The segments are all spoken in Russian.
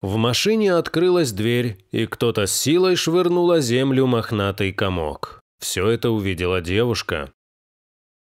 В машине открылась дверь, и кто-то с силой швырнула землю мохнатый комок. Все это увидела девушка,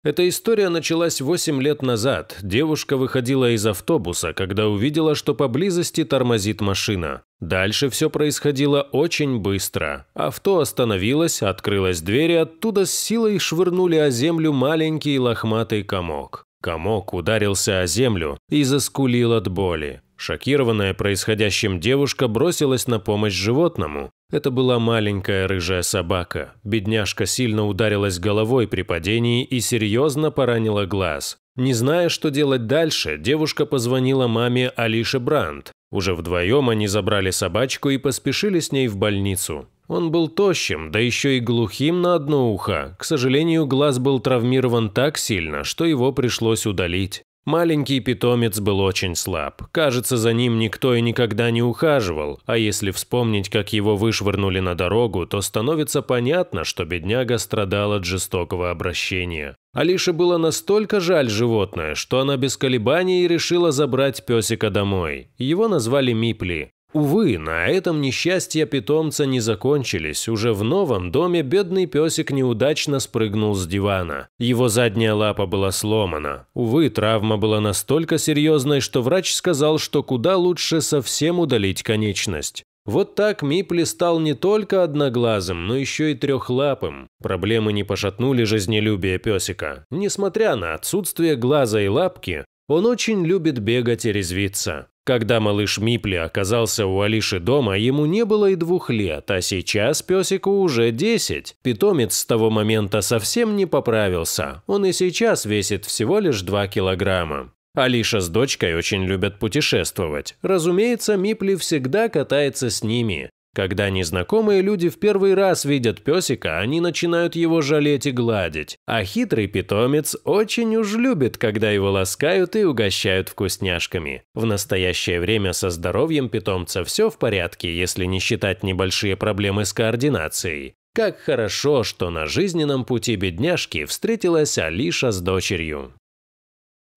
эта история началась 8 лет назад. Девушка выходила из автобуса, когда увидела, что поблизости тормозит машина. Дальше все происходило очень быстро. Авто остановилось, открылась дверь, и оттуда с силой швырнули о землю маленький лохматый комок. Комок ударился о землю и заскулил от боли. Шокированная происходящим девушка бросилась на помощь животному. Это была маленькая рыжая собака. Бедняжка сильно ударилась головой при падении и серьезно поранила глаз. Не зная, что делать дальше, девушка позвонила маме Алише Бранд. Уже вдвоем они забрали собачку и поспешили с ней в больницу. Он был тощим, да еще и глухим на одно ухо. К сожалению, глаз был травмирован так сильно, что его пришлось удалить. Маленький питомец был очень слаб. Кажется, за ним никто и никогда не ухаживал, а если вспомнить, как его вышвырнули на дорогу, то становится понятно, что бедняга страдал от жестокого обращения. Алише было настолько жаль животное, что она без колебаний решила забрать песика домой. Его назвали Мипли. Увы, на этом несчастье питомца не закончились. Уже в новом доме бедный песик неудачно спрыгнул с дивана. Его задняя лапа была сломана. Увы, травма была настолько серьезной, что врач сказал, что куда лучше совсем удалить конечность. Вот так Мипли стал не только одноглазым, но еще и трехлапым. Проблемы не пошатнули жизнелюбие песика. Несмотря на отсутствие глаза и лапки, он очень любит бегать и резвиться. Когда малыш Мипли оказался у Алиши дома, ему не было и двух лет, а сейчас песику уже 10. Питомец с того момента совсем не поправился, он и сейчас весит всего лишь 2 килограмма. Алиша с дочкой очень любят путешествовать. Разумеется, Мипли всегда катается с ними. Когда незнакомые люди в первый раз видят песика, они начинают его жалеть и гладить, а хитрый питомец очень уж любит, когда его ласкают и угощают вкусняшками. В настоящее время со здоровьем питомца все в порядке, если не считать небольшие проблемы с координацией. Как хорошо, что на жизненном пути бедняжки встретилась Алиша с дочерью.